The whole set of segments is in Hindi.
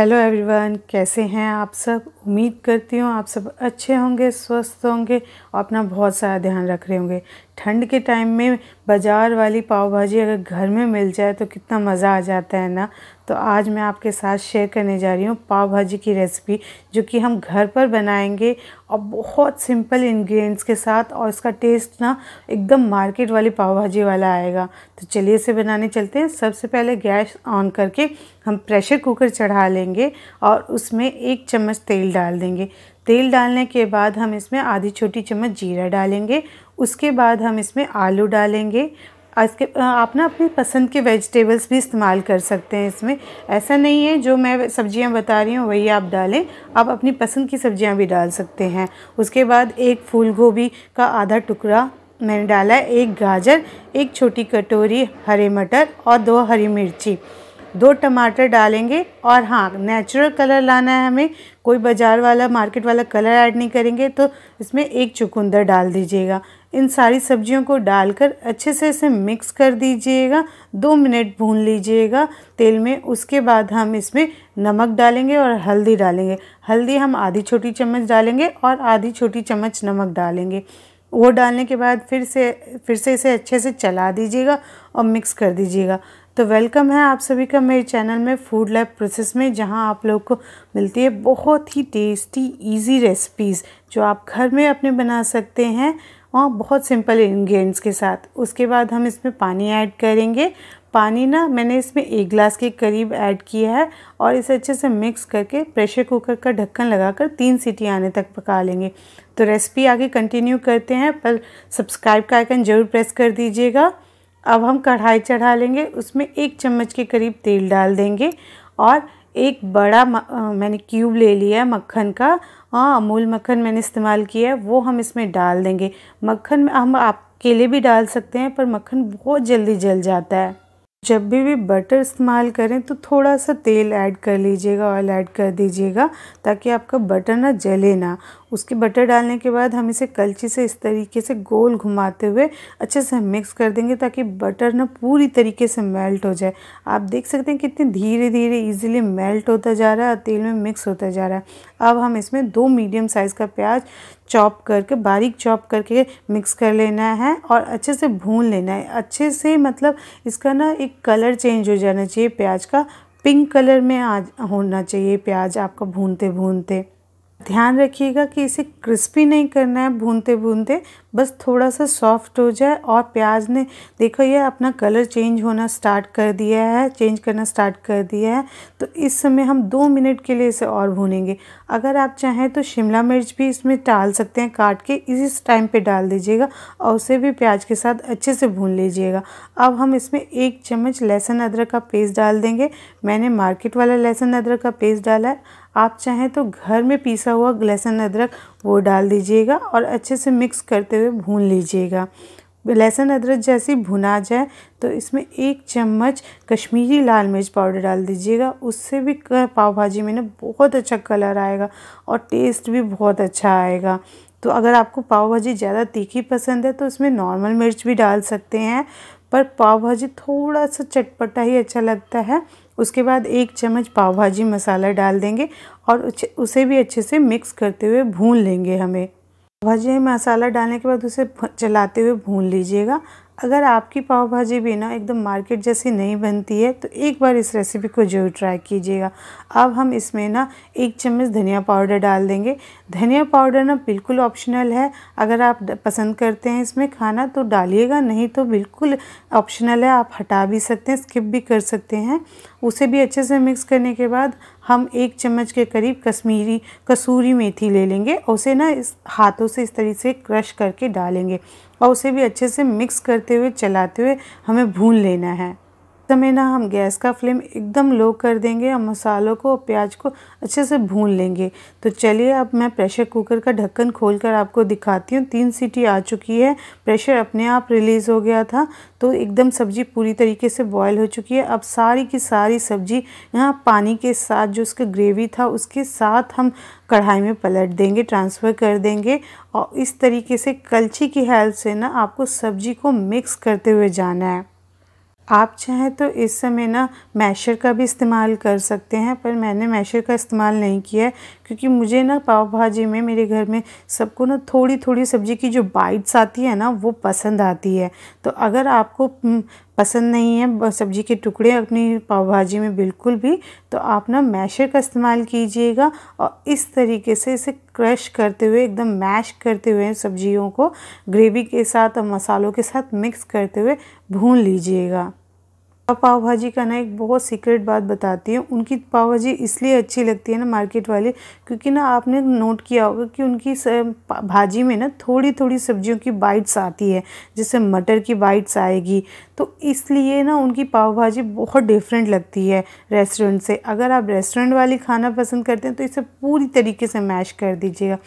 हेलो एवरीवन कैसे हैं आप सब उम्मीद करती हूँ आप सब अच्छे होंगे स्वस्थ होंगे और अपना बहुत सारा ध्यान रख रहे होंगे ठंड के टाइम में बाज़ार वाली पाव भाजी अगर घर में मिल जाए तो कितना मज़ा आ जाता है ना तो आज मैं आपके साथ शेयर करने जा रही हूँ पाव भाजी की रेसिपी जो कि हम घर पर बनाएंगे और बहुत सिंपल इंग्रेडिएंट्स के साथ और इसका टेस्ट ना एकदम मार्केट वाली पाव भाजी वाला आएगा तो चलिए इसे बनाने चलते हैं सबसे पहले गैस ऑन करके हम प्रेशर कुकर चढ़ा लेंगे और उसमें एक चम्मच तेल डाल देंगे तेल डालने के बाद हम इसमें आधी छोटी चम्मच जीरा डालेंगे उसके बाद हम इसमें आलू डालेंगे इसके आप ना अपनी पसंद के वेजिटेबल्स भी इस्तेमाल कर सकते हैं इसमें ऐसा नहीं है जो मैं सब्जियां बता रही हूँ वही आप डालें आप अपनी पसंद की सब्जियां भी डाल सकते हैं उसके बाद एक फूल गोभी का आधा टुकड़ा मैंने डाला है एक गाजर एक छोटी कटोरी हरे मटर और दो हरी मिर्ची दो टमाटर डालेंगे और हाँ नेचुरल कलर लाना है हमें कोई बाज़ार वाला मार्केट वाला कलर ऐड नहीं करेंगे तो इसमें एक चुकंदर डाल दीजिएगा इन सारी सब्जियों को डालकर अच्छे से इसे मिक्स कर दीजिएगा दो मिनट भून लीजिएगा तेल में उसके बाद हम इसमें नमक डालेंगे और हल्दी डालेंगे हल्दी हम आधी छोटी चम्मच डालेंगे और आधी छोटी चम्मच नमक डालेंगे वो डालने के बाद फिर से फिर से इसे अच्छे से चला दीजिएगा और मिक्स कर दीजिएगा तो वेलकम है आप सभी का मेरे चैनल में फूड लैब प्रोसेस में जहां आप लोग को मिलती है बहुत ही टेस्टी इजी रेसिपीज़ जो आप घर में अपने बना सकते हैं और बहुत सिंपल इंग्रेडिएंट्स के साथ उसके बाद हम इसमें पानी ऐड करेंगे पानी ना मैंने इसमें एक ग्लास के करीब ऐड किया है और इसे अच्छे से मिक्स करके प्रेशर कुकर का ढक्कन लगाकर तीन सीटी आने तक पका लेंगे तो रेसिपी आगे कंटिन्यू करते हैं पर सब्सक्राइब का आइकन ज़रूर प्रेस कर दीजिएगा अब हम कढ़ाई चढ़ा लेंगे उसमें एक चम्मच के करीब तेल डाल देंगे और एक बड़ा आ, मैंने क्यूब ले लिया है मक्खन का हाँ अमूल मक्खन मैंने इस्तेमाल किया है वो हम इसमें डाल देंगे मक्खन में हम आप केले भी डाल सकते हैं पर मक्खन बहुत जल्दी जल जाता है जब भी भी बटर इस्तेमाल करें तो थोड़ा सा तेल ऐड कर लीजिएगा ऑयल ऐड कर दीजिएगा ताकि आपका बटर ना जले ना उसके बटर डालने के बाद हम इसे कलची से इस तरीके से गोल घुमाते हुए अच्छे से मिक्स कर देंगे ताकि बटर ना पूरी तरीके से मेल्ट हो जाए आप देख सकते हैं कितने धीरे धीरे इजीली मेल्ट होता जा रहा है और तेल में मिक्स होता जा रहा है अब हम इसमें दो मीडियम साइज़ का प्याज चॉप करके बारीक चॉप करके मिक्स कर लेना है और अच्छे से भून लेना है अच्छे से मतलब इसका ना एक कलर चेंज हो जाना चाहिए प्याज का पिंक कलर में आ होना चाहिए प्याज आपका भूनते भूनते ध्यान रखिएगा कि इसे क्रिस्पी नहीं करना है भूनते भूनते बस थोड़ा सा सॉफ्ट हो जाए और प्याज ने देखो ये अपना कलर चेंज होना स्टार्ट कर दिया है चेंज करना स्टार्ट कर दिया है तो इस समय हम दो मिनट के लिए इसे और भूनेंगे अगर आप चाहें तो शिमला मिर्च भी इसमें डाल सकते हैं काट के इस टाइम पे डाल दीजिएगा और उसे भी प्याज के साथ अच्छे से भून लीजिएगा अब हम इसमें एक चम्मच लहसुन अदरक का पेस्ट डाल देंगे मैंने मार्केट वाला लहसुन अदरक का पेस्ट डाला है आप चाहें तो घर में पीसा हुआ लहसुन अदरक वो डाल दीजिएगा और अच्छे से मिक्स करते हुए भून लीजिएगा लहसुन अदरक जैसे भुना जाए तो इसमें एक चम्मच कश्मीरी लाल मिर्च पाउडर डाल दीजिएगा उससे भी पाव भाजी में ना बहुत अच्छा कलर आएगा और टेस्ट भी बहुत अच्छा आएगा तो अगर आपको पाव भाजी ज़्यादा तीखी पसंद है तो उसमें नॉर्मल मिर्च भी डाल सकते हैं पर पाव भाजी थोड़ा सा चटपटा ही अच्छा लगता है उसके बाद एक चम्मच पाव भाजी मसाला डाल देंगे और उसे भी अच्छे से मिक्स करते हुए भून लेंगे हमें पाव भाजी मसाला डालने के बाद उसे चलाते हुए भून लीजिएगा अगर आपकी पाव भाजी भी ना एकदम मार्केट जैसी नहीं बनती है तो एक बार इस रेसिपी को जरूर ट्राई कीजिएगा अब हम इसमें ना एक चम्मच धनिया पाउडर डाल देंगे धनिया पाउडर ना बिल्कुल ऑप्शनल है अगर आप पसंद करते हैं इसमें खाना तो डालिएगा नहीं तो बिल्कुल ऑप्शनल है आप हटा भी सकते हैं स्किप भी कर सकते हैं उसे भी अच्छे से मिक्स करने के बाद हम एक चम्मच के करीब कश्मीरी कसूरी मेथी ले लेंगे उसे ना इस हाथों से इस तरीके से क्रश करके डालेंगे और उसे भी अच्छे से मिक्स करते हुए चलाते हुए हमें भून लेना है समय ना हम गैस का फ्लेम एकदम लो कर देंगे और मसालों को और प्याज को अच्छे से भून लेंगे तो चलिए अब मैं प्रेशर कुकर का ढक्कन खोल कर आपको दिखाती हूँ तीन सीटी आ चुकी है प्रेशर अपने आप रिलीज़ हो गया था तो एकदम सब्ज़ी पूरी तरीके से बॉयल हो चुकी है अब सारी की सारी सब्ज़ी यहाँ पानी के साथ जो उसका ग्रेवी था उसके साथ हम कढ़ाई में पलट देंगे ट्रांसफ़र कर देंगे और इस तरीके से कलछी की हेल्प से ना आपको सब्ज़ी को मिक्स करते हुए जाना है आप चाहें तो इस समय ना मैशर का भी इस्तेमाल कर सकते हैं पर मैंने मैशर का इस्तेमाल नहीं किया है क्योंकि मुझे ना पाव भाजी में मेरे घर में सबको ना थोड़ी थोड़ी सब्ज़ी की जो बाइट्स आती है ना वो पसंद आती है तो अगर आपको हम्म, पसंद नहीं है सब्जी के टुकड़े अपनी पाव भाजी में बिल्कुल भी तो आप ना मैशर का इस्तेमाल कीजिएगा और इस तरीके से इसे क्रश करते हुए एकदम मैश करते हुए सब्जियों को ग्रेवी के साथ और मसालों के साथ मिक्स करते हुए भून लीजिएगा पाव भाजी का ना एक बहुत सीक्रेट बात बताती हूँ उनकी पाव भाजी इसलिए अच्छी लगती है ना मार्केट वाली क्योंकि ना आपने नोट किया होगा कि उनकी भाजी में ना थोड़ी थोड़ी सब्जियों की बाइट्स आती है जैसे मटर की बाइट्स आएगी तो इसलिए ना उनकी पाव भाजी बहुत डिफरेंट लगती है रेस्टोरेंट से अगर आप रेस्टोरेंट वाली खाना पसंद करते हैं तो इसे पूरी तरीके से मैश कर दीजिएगा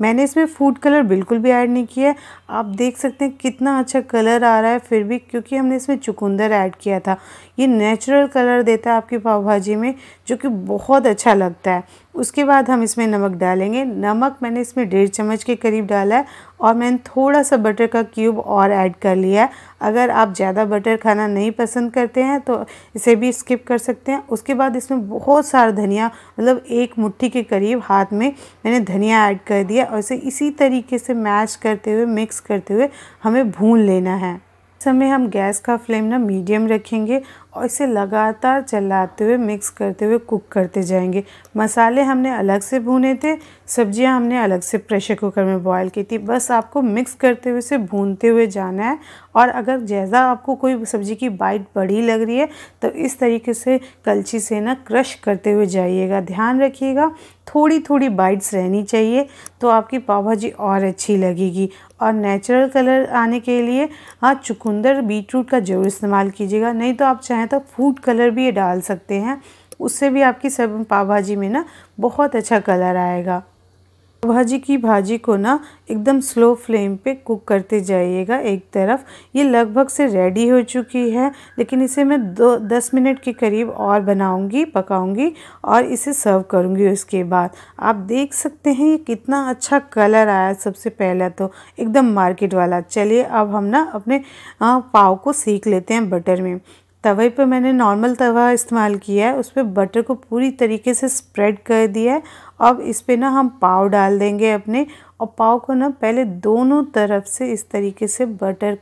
मैंने इसमें फूड कलर बिल्कुल भी ऐड नहीं किया है आप देख सकते हैं कितना अच्छा कलर आ रहा है फिर भी क्योंकि हमने इसमें चुकंदर ऐड किया था ये नेचुरल कलर देता है आपकी पाव भाजी में जो कि बहुत अच्छा लगता है उसके बाद हम इसमें नमक डालेंगे नमक मैंने इसमें डेढ़ चम्मच के करीब डाला है और मैंने थोड़ा सा बटर का क्यूब और ऐड कर लिया है अगर आप ज़्यादा बटर खाना नहीं पसंद करते हैं तो इसे भी स्किप कर सकते हैं उसके बाद इसमें बहुत सारा धनिया मतलब एक मुट्ठी के करीब हाथ में मैंने धनिया ऐड कर दिया और इसे इसी तरीके से मैश करते हुए मिक्स करते हुए हमें भून लेना है समय हम गैस का फ्लेम ना मीडियम रखेंगे और इसे लगातार चलाते हुए मिक्स करते हुए कुक करते जाएंगे मसाले हमने अलग से भूने थे सब्जियां हमने अलग से प्रेशर कुकर में बॉयल की थी बस आपको मिक्स करते हुए इसे भूनते हुए जाना है और अगर जैसा आपको कोई सब्ज़ी की बाइट बड़ी लग रही है तो इस तरीके से कलछी से ना क्रश करते हुए जाइएगा ध्यान रखिएगा थोड़ी थोड़ी बाइट्स रहनी चाहिए तो आपकी पाव भाजी और अच्छी लगेगी और नेचुरल कलर आने के लिए हाँ चुकंदर बीट रूट का ज़रूर इस्तेमाल कीजिएगा नहीं तो आप चाहें हैं तो फूड कलर भी ये डाल सकते हैं उससे भी आपकी सब पाव भाजी में ना बहुत अच्छा कलर आएगा भाजी की भाजी को ना एकदम स्लो फ्लेम पे कुक करते जाइएगा एक तरफ ये लगभग से रेडी हो चुकी है लेकिन इसे मैं दो दस मिनट के करीब और बनाऊंगी पकाऊंगी और इसे सर्व करूंगी उसके बाद आप देख सकते हैं ये कितना अच्छा कलर आया सबसे पहला तो एकदम मार्केट वाला चलिए अब हम ना अपने हाँ, पाव को सीख लेते हैं बटर में तवे पे मैंने नॉर्मल तवा इस्तेमाल किया है उस पर बटर को पूरी तरीके से स्प्रेड कर दिया है अब इस पर ना हम पाव डाल देंगे अपने और पाव को ना पहले दोनों तरफ से इस तरीके से बटर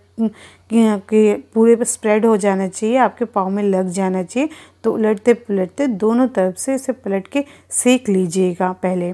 के पूरे पर स्प्रेड हो जाना चाहिए आपके पाव में लग जाना चाहिए तो उलटते पुलटते दोनों तरफ से इसे पलट के सेक लीजिएगा पहले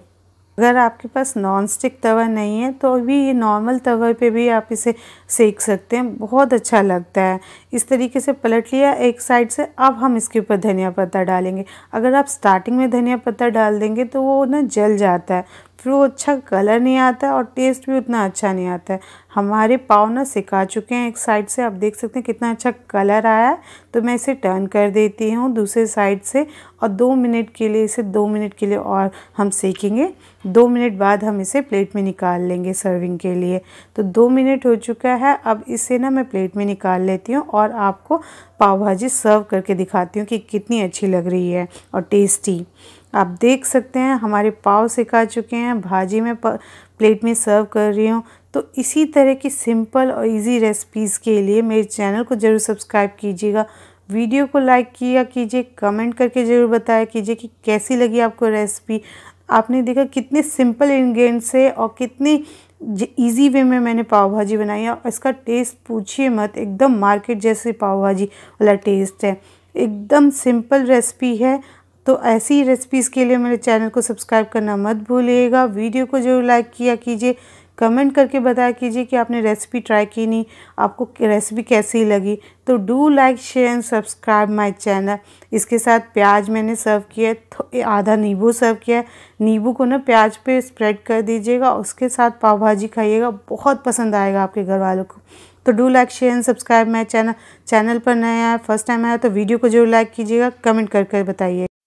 अगर आपके पास नॉन स्टिक तवा नहीं है तो अभी ये नॉर्मल तवे पे भी आप इसे सेक सकते हैं बहुत अच्छा लगता है इस तरीके से पलट लिया एक साइड से अब हम इसके ऊपर धनिया पत्ता डालेंगे अगर आप स्टार्टिंग में धनिया पत्ता डाल देंगे तो वो ना जल जाता है फिर वो अच्छा कलर नहीं आता और टेस्ट भी उतना अच्छा नहीं आता है हमारे पाव ना सिखा चुके हैं एक साइड से आप देख सकते हैं कितना अच्छा कलर आया है तो मैं इसे टर्न कर देती हूँ दूसरे साइड से और दो मिनट के लिए इसे दो मिनट के लिए और हम सेकेंगे दो मिनट बाद हम इसे प्लेट में निकाल लेंगे सर्विंग के लिए तो दो मिनट हो चुका है अब इसे ना मैं प्लेट में निकाल लेती हूँ और आपको पाव भाजी सर्व करके दिखाती हूँ कि कितनी अच्छी लग रही है और टेस्टी आप देख सकते हैं हमारे पाव सिखा चुके हैं भाजी में प्लेट में सर्व कर रही हूँ तो इसी तरह की सिंपल और इजी रेसिपीज़ के लिए मेरे चैनल को ज़रूर सब्सक्राइब कीजिएगा वीडियो को लाइक किया कीजिए कमेंट करके ज़रूर बताया कीजिए कि कैसी लगी आपको रेसिपी आपने देखा कितने सिंपल इन्ग्रीडियंट से और कितने इजी वे में मैंने पाव भाजी बनाई है और इसका टेस्ट पूछिए मत एकदम मार्केट जैसे पाव भाजी वाला टेस्ट है एकदम सिंपल रेसिपी है तो ऐसी रेसिपीज़ के लिए मेरे चैनल को सब्सक्राइब करना मत भूलिएगा वीडियो को जरूर लाइक किया कीजिए कमेंट करके बताया कीजिए कि आपने रेसिपी ट्राई की नहीं आपको रेसिपी कैसी लगी तो do like share and subscribe my channel इसके साथ प्याज मैंने सर्व किया है आधा नींबू सर्व किया है नींबू को ना प्याज पे स्प्रेड कर दीजिएगा उसके साथ पाव भाजी खाइएगा बहुत पसंद आएगा आपके घर वालों को तो do like share and subscribe my channel channel पर नया आया फर्स्ट टाइम आया तो वीडियो को जरूर लाइक कीजिएगा कमेंट करके बताइए